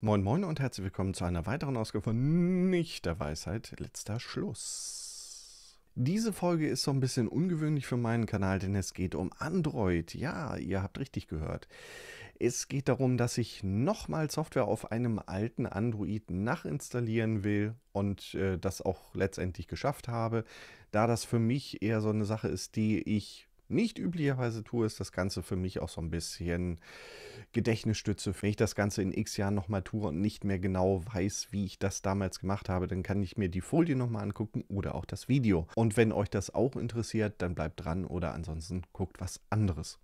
Moin Moin und herzlich willkommen zu einer weiteren Ausgabe von Nicht der Weisheit, letzter Schluss. Diese Folge ist so ein bisschen ungewöhnlich für meinen Kanal, denn es geht um Android. Ja, ihr habt richtig gehört. Es geht darum, dass ich nochmal Software auf einem alten Android nachinstallieren will und äh, das auch letztendlich geschafft habe, da das für mich eher so eine Sache ist, die ich nicht üblicherweise tue, ist das Ganze für mich auch so ein bisschen Gedächtnisstütze. Wenn ich das Ganze in x Jahren nochmal tue und nicht mehr genau weiß, wie ich das damals gemacht habe, dann kann ich mir die Folie nochmal angucken oder auch das Video. Und wenn euch das auch interessiert, dann bleibt dran oder ansonsten guckt was anderes.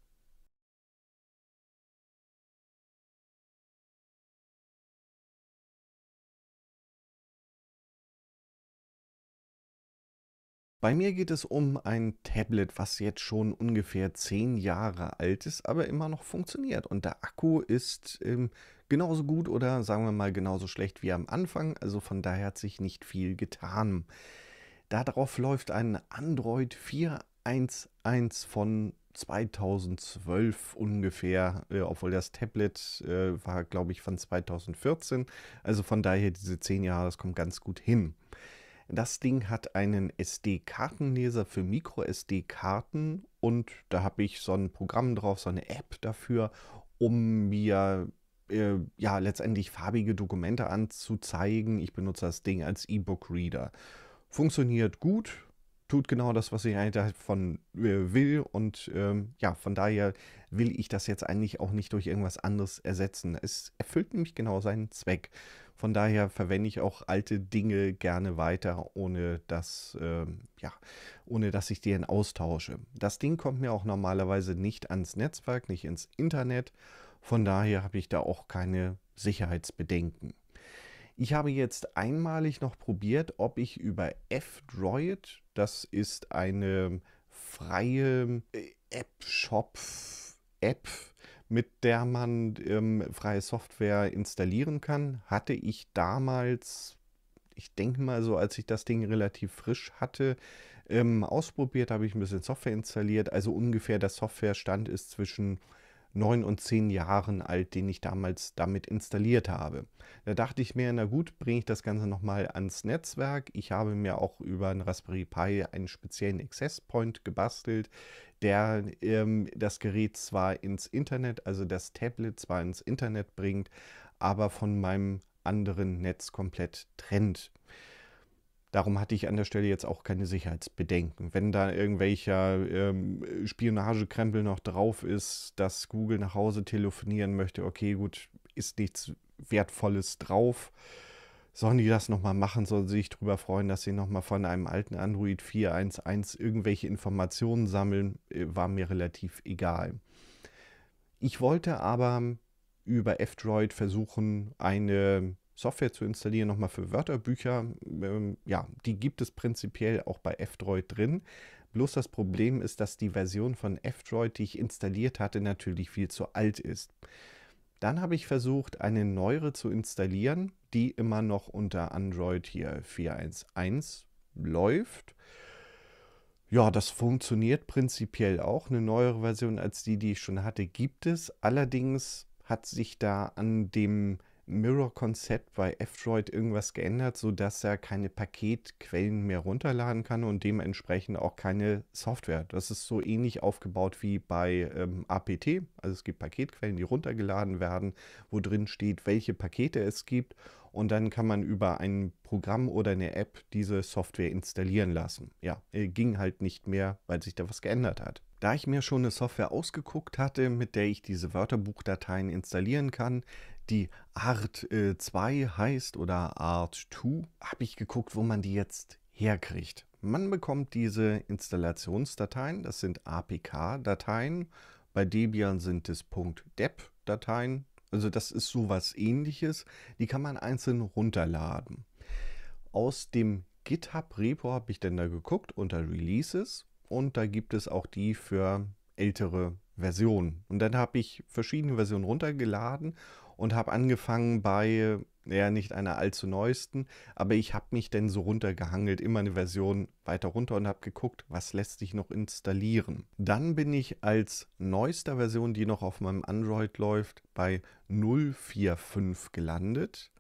Bei mir geht es um ein Tablet, was jetzt schon ungefähr zehn Jahre alt ist, aber immer noch funktioniert. Und der Akku ist ähm, genauso gut oder sagen wir mal genauso schlecht wie am Anfang. Also von daher hat sich nicht viel getan. Darauf läuft ein Android 411 von 2012 ungefähr, äh, obwohl das Tablet äh, war, glaube ich, von 2014. Also von daher diese zehn Jahre, das kommt ganz gut hin. Das Ding hat einen SD-Kartenleser für Micro-SD-Karten und da habe ich so ein Programm drauf, so eine App dafür, um mir äh, ja letztendlich farbige Dokumente anzuzeigen. Ich benutze das Ding als E-Book-Reader. Funktioniert gut, tut genau das, was ich eigentlich davon halt äh, will. Und ähm, ja, von daher will ich das jetzt eigentlich auch nicht durch irgendwas anderes ersetzen. Es erfüllt nämlich genau seinen Zweck. Von daher verwende ich auch alte Dinge gerne weiter, ohne dass, äh, ja, ohne dass ich den austausche. Das Ding kommt mir auch normalerweise nicht ans Netzwerk, nicht ins Internet. Von daher habe ich da auch keine Sicherheitsbedenken. Ich habe jetzt einmalig noch probiert, ob ich über F-Droid, das ist eine freie App-Shop-App, äh, app shop app mit der man ähm, freie Software installieren kann, hatte ich damals, ich denke mal so, als ich das Ding relativ frisch hatte, ähm, ausprobiert, habe ich ein bisschen Software installiert. Also ungefähr der Softwarestand ist zwischen neun und zehn Jahren alt, den ich damals damit installiert habe. Da dachte ich mir, na gut, bringe ich das Ganze nochmal ans Netzwerk. Ich habe mir auch über einen Raspberry Pi einen speziellen Access Point gebastelt, der ähm, das Gerät zwar ins Internet, also das Tablet zwar ins Internet bringt, aber von meinem anderen Netz komplett trennt. Darum hatte ich an der Stelle jetzt auch keine Sicherheitsbedenken. Wenn da irgendwelcher ähm, Spionagekrempel noch drauf ist, dass Google nach Hause telefonieren möchte, okay, gut, ist nichts Wertvolles drauf. Sollen die das nochmal machen, sollen sie sich darüber freuen, dass sie nochmal von einem alten Android 411 irgendwelche Informationen sammeln, äh, war mir relativ egal. Ich wollte aber über F-Droid versuchen, eine Software zu installieren, nochmal für Wörterbücher. Ähm, ja, die gibt es prinzipiell auch bei F-Droid drin. Bloß das Problem ist, dass die Version von F-Droid, die ich installiert hatte, natürlich viel zu alt ist. Dann habe ich versucht, eine neuere zu installieren, die immer noch unter Android hier 4.1.1 läuft. Ja, das funktioniert prinzipiell auch. Eine neuere Version als die, die ich schon hatte, gibt es. Allerdings hat sich da an dem Mirror-Konzept bei F-Droid irgendwas geändert, sodass er keine Paketquellen mehr runterladen kann und dementsprechend auch keine Software. Das ist so ähnlich aufgebaut wie bei ähm, APT. Also es gibt Paketquellen, die runtergeladen werden, wo drin steht, welche Pakete es gibt. Und dann kann man über ein Programm oder eine App diese Software installieren lassen. Ja, äh, ging halt nicht mehr, weil sich da was geändert hat. Da ich mir schon eine Software ausgeguckt hatte, mit der ich diese Wörterbuchdateien installieren kann, die Art 2 äh, heißt oder Art 2, habe ich geguckt, wo man die jetzt herkriegt. Man bekommt diese Installationsdateien, das sind APK-Dateien. Bei Debian sind es .deb-Dateien. Also das ist sowas ähnliches. Die kann man einzeln runterladen. Aus dem GitHub-Repo habe ich dann da geguckt unter Releases und da gibt es auch die für ältere Versionen. Und dann habe ich verschiedene Versionen runtergeladen und habe angefangen bei, ja, nicht einer allzu neuesten, aber ich habe mich dann so runtergehangelt, immer eine Version weiter runter und habe geguckt, was lässt sich noch installieren. Dann bin ich als neuester Version, die noch auf meinem Android läuft, bei 045 gelandet.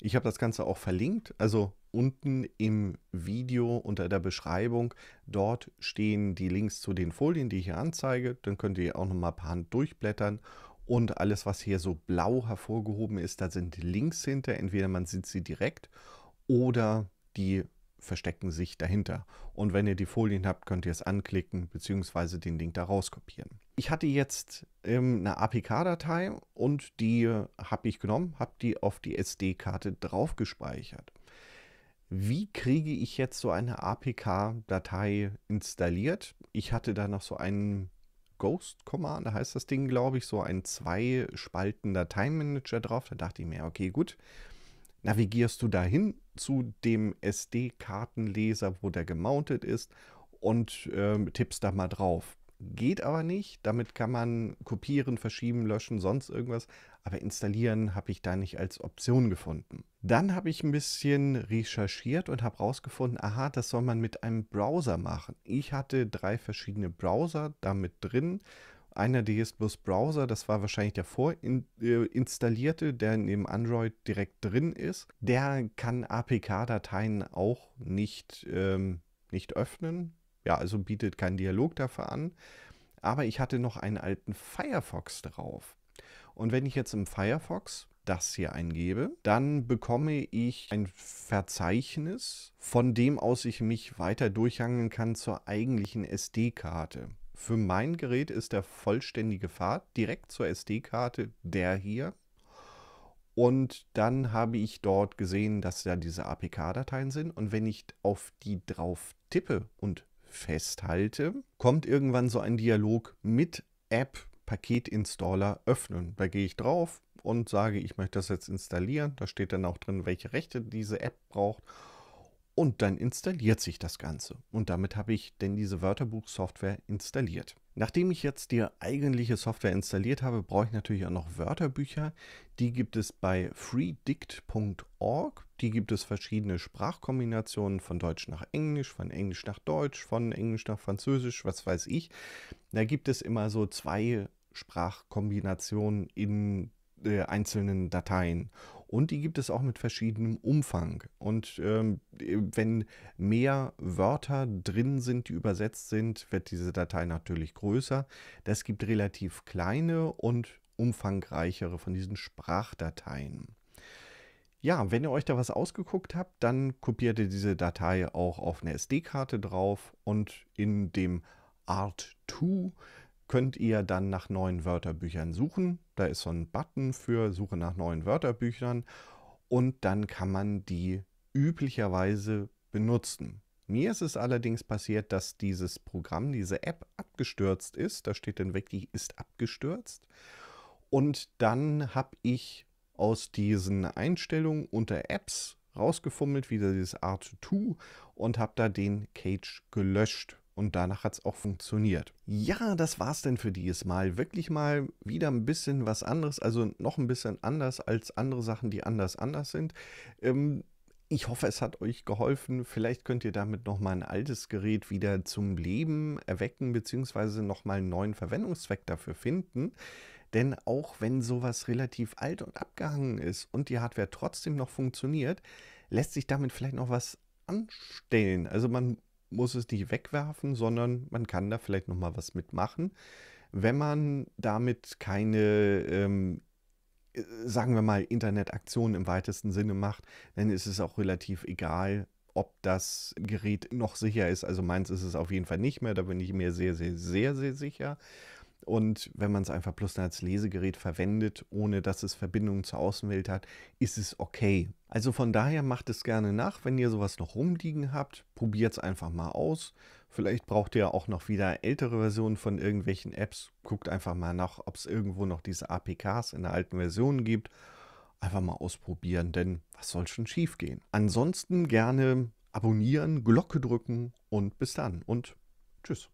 Ich habe das Ganze auch verlinkt, also unten im Video unter der Beschreibung. Dort stehen die Links zu den Folien, die ich hier anzeige. Dann könnt ihr auch nochmal per Hand durchblättern. Und alles, was hier so blau hervorgehoben ist, da sind Links hinter. Entweder man sieht sie direkt oder die verstecken sich dahinter. Und wenn ihr die Folien habt, könnt ihr es anklicken bzw. den Link da rauskopieren. Ich hatte jetzt ähm, eine APK-Datei und die habe ich genommen, habe die auf die SD-Karte drauf gespeichert wie kriege ich jetzt so eine APK-Datei installiert? Ich hatte da noch so einen Ghost Command, da heißt das Ding, glaube ich, so einen zwei Spalten Dateimanager drauf. Da dachte ich mir, okay, gut. Navigierst du dahin zu dem SD-Kartenleser, wo der gemountet ist und äh, tippst da mal drauf geht aber nicht. Damit kann man kopieren, verschieben, löschen, sonst irgendwas. Aber installieren habe ich da nicht als Option gefunden. Dann habe ich ein bisschen recherchiert und habe herausgefunden, aha, das soll man mit einem Browser machen. Ich hatte drei verschiedene Browser damit drin. Einer DSBus Browser, das war wahrscheinlich der vorinstallierte, äh, der in dem Android direkt drin ist. Der kann APK-Dateien auch nicht, ähm, nicht öffnen ja, also bietet keinen Dialog dafür an. Aber ich hatte noch einen alten Firefox drauf. Und wenn ich jetzt im Firefox das hier eingebe, dann bekomme ich ein Verzeichnis, von dem aus ich mich weiter durchhangeln kann zur eigentlichen SD-Karte. Für mein Gerät ist der vollständige Pfad direkt zur SD-Karte der hier. Und dann habe ich dort gesehen, dass da diese APK-Dateien sind. Und wenn ich auf die drauf tippe und festhalte, kommt irgendwann so ein Dialog mit App Paket Installer öffnen. Da gehe ich drauf und sage, ich möchte das jetzt installieren. Da steht dann auch drin, welche Rechte diese App braucht und dann installiert sich das Ganze. Und damit habe ich denn diese Wörterbuch-Software installiert. Nachdem ich jetzt die eigentliche Software installiert habe, brauche ich natürlich auch noch Wörterbücher. Die gibt es bei freedict.org. Die gibt es verschiedene Sprachkombinationen von Deutsch nach Englisch, von Englisch nach Deutsch, von Englisch nach Französisch, was weiß ich. Da gibt es immer so zwei Sprachkombinationen in äh, einzelnen Dateien und die gibt es auch mit verschiedenem Umfang. Und ähm, äh, wenn mehr Wörter drin sind, die übersetzt sind, wird diese Datei natürlich größer. Das gibt relativ kleine und umfangreichere von diesen Sprachdateien. Ja, wenn ihr euch da was ausgeguckt habt, dann kopiert ihr diese Datei auch auf eine SD-Karte drauf und in dem Art 2 könnt ihr dann nach neuen Wörterbüchern suchen. Da ist so ein Button für Suche nach neuen Wörterbüchern und dann kann man die üblicherweise benutzen. Mir ist es allerdings passiert, dass dieses Programm, diese App abgestürzt ist. Da steht dann weg, die ist abgestürzt. Und dann habe ich aus diesen Einstellungen unter Apps rausgefummelt, wieder dieses Art 2 und habe da den Cage gelöscht und danach hat es auch funktioniert. Ja, das war es denn für dieses Mal. Wirklich mal wieder ein bisschen was anderes, also noch ein bisschen anders als andere Sachen, die anders anders sind. Ähm, ich hoffe, es hat euch geholfen. Vielleicht könnt ihr damit nochmal ein altes Gerät wieder zum Leben erwecken, beziehungsweise nochmal einen neuen Verwendungszweck dafür finden. Denn auch wenn sowas relativ alt und abgehangen ist und die Hardware trotzdem noch funktioniert, lässt sich damit vielleicht noch was anstellen. Also man muss es nicht wegwerfen, sondern man kann da vielleicht nochmal was mitmachen, wenn man damit keine ähm, sagen wir mal, Internetaktion im weitesten Sinne macht, dann ist es auch relativ egal, ob das Gerät noch sicher ist. Also meins ist es auf jeden Fall nicht mehr, da bin ich mir sehr, sehr, sehr, sehr sicher. Und wenn man es einfach bloß als Lesegerät verwendet, ohne dass es Verbindungen zur Außenwelt hat, ist es okay. Also von daher macht es gerne nach, wenn ihr sowas noch rumliegen habt, probiert es einfach mal aus. Vielleicht braucht ihr auch noch wieder ältere Versionen von irgendwelchen Apps. Guckt einfach mal nach, ob es irgendwo noch diese APKs in der alten Version gibt. Einfach mal ausprobieren, denn was soll schon schief gehen? Ansonsten gerne abonnieren, Glocke drücken und bis dann und tschüss.